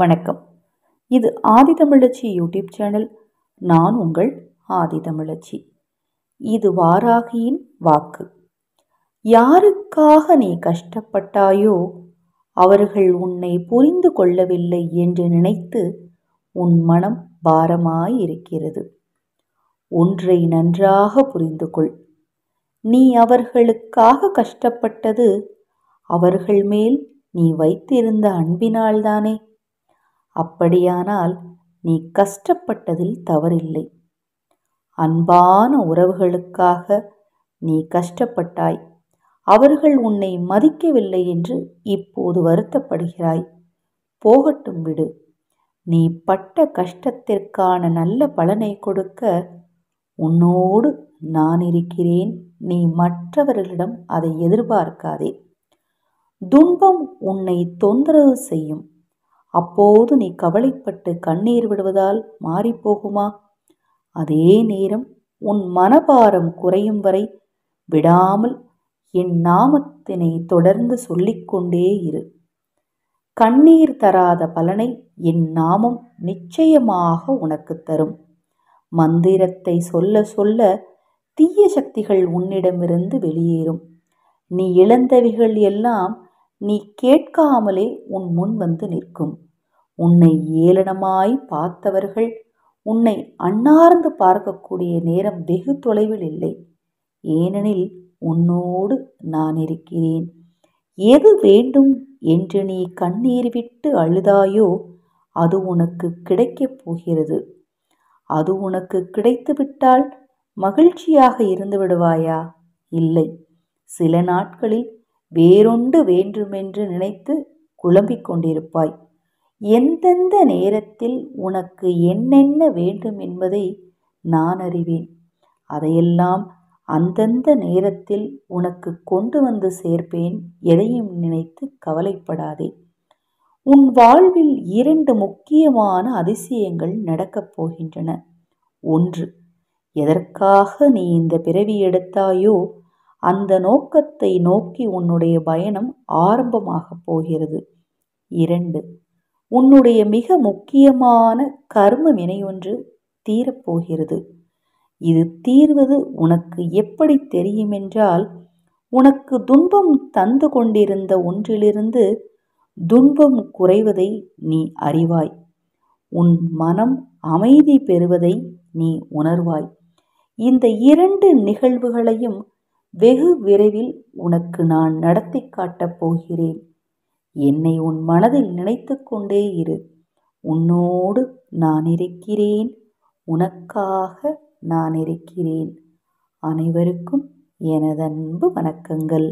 வணக்கம் இது ஆதி தமிழச்சி YouTube channel நான் உங்கள் ஆதி தமிழச்சி இது வாராகியின் வாக்கு யாருக்காக நீ கஷ்டப்பட்டாயோ அவர்கள் உன்னை புரிந்து கொள்ளவில்லை என்று நினைத்து உன் மனம் பாரமாயிருக்கிறது ஒன்றை நன்றாக புரிந்து கொள் நீ அவர்களுக்காக கஷ்டப்பட்டது அவர்கள் மேல் நீ வைத்திருந்த அன்பினால்தானே அப்படியானால் நீ கஷ்டப்பட்டதில் தவறில்லை அன்பான உறவுகளுக்காக நீ கஷ்டப்பட்டாய் அவர்கள் உன்னை மதிக்கவில்லை என்று இப்போது வருத்தப்படுகிறாய் போகட்டும் விடு நீ பட்ட கஷ்டத்திற்கான நல்ல பலனை கொடுக்க உன்னோடு நான் இருக்கிறேன் நீ மற்றவர்களிடம் அதை எதிர்பார்க்காதே துன்பம் உன்னை தொந்தரவு செய்யும் அப்போது நீ கவலைப்பட்டு கண்ணீர் விடுவதால் மாறிப்போகுமா அதே நேரம் உன் மனபாரம் குறையும் வரை விடாமல் என் நாமத்தினை தொடர்ந்து சொல்லிக்கொண்டே இரு கண்ணீர் தராத பலனை என் நாமம் நிச்சயமாக உனக்கு தரும் மந்திரத்தை சொல்ல சொல்ல தீய சக்திகள் உன்னிடமிருந்து வெளியேறும் நீ இழந்தவைகள் எல்லாம் நீ கேட்காமலே உன் முன் வந்து நிற்கும் உன்னை ஏளனமாய் பார்த்தவர்கள் உன்னை அன்னார்ந்து பார்க்கக்கூடிய நேரம் வெகு தொலைவில் இல்லை ஏனெனில் உன்னோடு நான் இருக்கிறேன் எது வேண்டும் என்று நீ கண்ணீர் விட்டு அழுதாயோ அது உனக்கு கிடைக்கப் போகிறது அது உனக்கு கிடைத்துவிட்டால் மகிழ்ச்சியாக இருந்து விடுவாயா இல்லை சில நாட்களில் வேறொண்டு வேண்டுமென்று நினைத்து குழம்பிக் கொண்டிருப்பாய் எந்தெந்த நேரத்தில் உனக்கு என்னென்ன வேண்டும் என்பதை நான் அறிவேன் அதையெல்லாம் அந்தந்த நேரத்தில் உனக்கு கொண்டு வந்து சேர்ப்பேன் எதையும் நினைத்து கவலைப்படாதே உன் வாழ்வில் இரண்டு முக்கியமான அதிசயங்கள் நடக்கப் போகின்றன ஒன்று எதற்காக நீ இந்த பிறவி எடுத்தாயோ அந்த நோக்கத்தை நோக்கி உன்னுடைய பயணம் ஆரம்பமாகப் போகிறது இரண்டு உன்னுடைய மிக முக்கியமான கர்ம வினையொன்று தீரப்போகிறது இது தீர்வது உனக்கு எப்படி தெரியுமென்றால் உனக்கு துன்பம் தந்து கொண்டிருந்த ஒன்றிலிருந்து துன்பம் குறைவதை நீ அறிவாய் உன் மனம் அமைதி பெறுவதை நீ உணர்வாய் இந்த இரண்டு நிகழ்வுகளையும் வெகு விரைவில் உனக்கு நான் நடத்தி காட்டப் போகிறேன் என்னை உன் மனதில் நினைத்து கொண்டே இரு உன்னோடு நான் இருக்கிறேன் உனக்காக நான் இருக்கிறேன் அனைவருக்கும் எனதன்பு வணக்கங்கள்